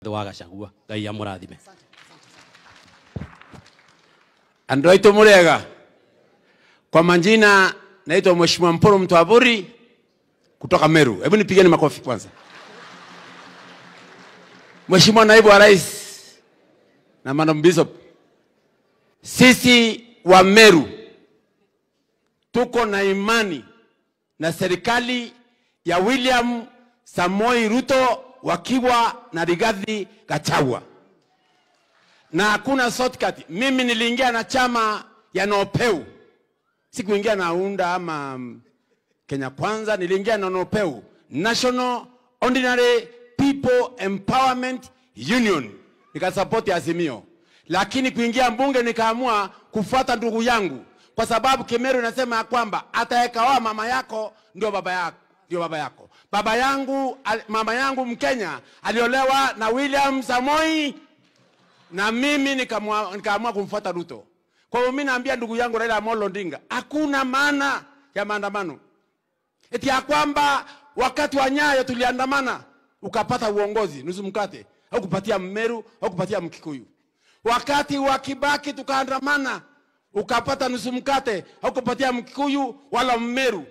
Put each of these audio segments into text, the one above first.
the wa gacagua ngai amurathime andå aitå må rega kwa manjina naitwa mweshimua mporo mtwaburi kutoka meru hebu nipigeni makofi kwanza mweshimua naibu wa rais na madam bishop sisi wa meru tuko na imani na serikali ya william samoi ruto wakiwa na Rigathi Gachagua na hakuna shortcut. Mimi niliingia na chama ya Nopeu, sikuingia na UNDA ama mm, Kenya Kwanza, niliingia na Nopeu, National Ordinary People Empowerment Union, nikasapoti Azimio, lakini kuingia mbunge nikaamua kufuata ndugu yangu, kwa sababu Kimeru inasema ya kwamba atayekawa mama yako ndio baba yako ndio baba yako. Baba yangu, mama yangu Mkenya aliolewa na William Samoi na mimi nikaamua kumfuata Ruto. Kwa hiyo mimi naambia ndugu yangu Raila Amolo Odinga, hakuna maana ya maandamano eti ya kwamba wakati wa Nyayo tuliandamana ukapata uongozi nusu mkate au kupatia Mmeru au kupatia Mkikuyu. Wakati wa Kibaki tukaandamana ukapata nusu mkate au kupatia Mkikuyu wala Mmeru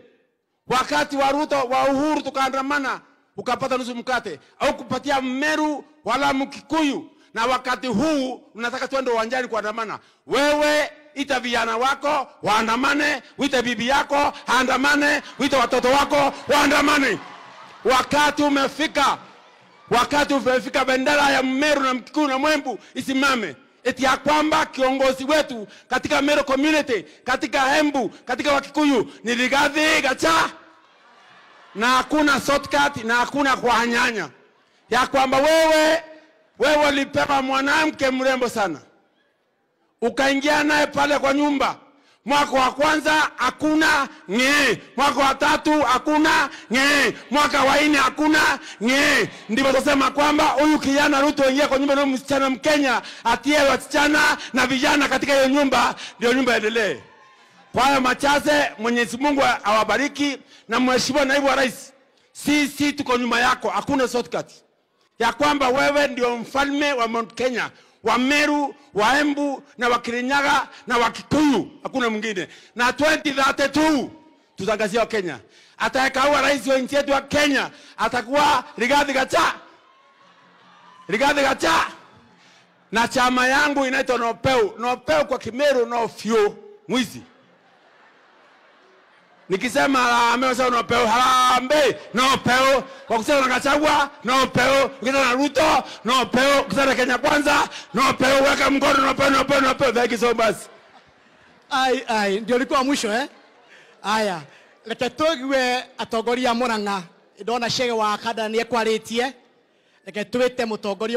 wakati wa Ruto wa Uhuru tukaandamana, ukapata nusu mkate au kupatia Mmeru wala Mkikuyu, na wakati huu unataka twende uwanjani kuandamana. Wewe ita vijana wako waandamane, wite bibi yako aandamane, wite watoto wako waandamane. Wakati umefika, wakati umefika, bendera ya Mmeru na Mkikuyu na Mwembu isimame eti ya kwamba kiongozi wetu katika Meru community, katika Hembu, katika Wakikuyu ni Rigathi Gacha, na hakuna shortcut na hakuna kuhanyanya, ya kwamba wewe wewe ulipewa mwanamke mrembo sana ukaingia naye pale kwa nyumba mwaka wa kwanza hakuna nge, mwaka wa tatu hakuna nge, mwaka wa nne hakuna nge. Ndivyo tasema kwamba huyu kijana ingia kwa nyumba ndio msichana Mkenya atie wasichana na vijana katika hiyo nyumba, ndio nyumba endelee. Kwa hayo machache, Mwenyezi Mungu awabariki. Na Mheshimiwa Naibu wa Rais, sisi tuko nyuma yako, hakuna shortcut ya kwamba wewe ndio mfalme wa Mount Kenya. Wameru, Waembu na Wakirinyaga na Wakikuyu, hakuna mwingine. Na 2032 tutangazia Wakenya, huwa rais wa nchi yetu ya Kenya atakuwa Rigathi Gacha, Rigathi Gacha. Na chama yangu inaitwa Nopeu, Nopeu kwa Kimeru, no mwizi nikisema harambee unasema nopeo harambee nopeo kwa kusema na Gachagua nopeo ukisema na Ruto nopeo ukisema na Kenya kwanza nopeo weka mkono nopeo nopeo nopeo thank you so much ai ai ndio likuwa mwisho eh aya reke twigue atongoria Murang'a ndona shege wa Akada ni ekwarĩtie reke twĩte mũtongoria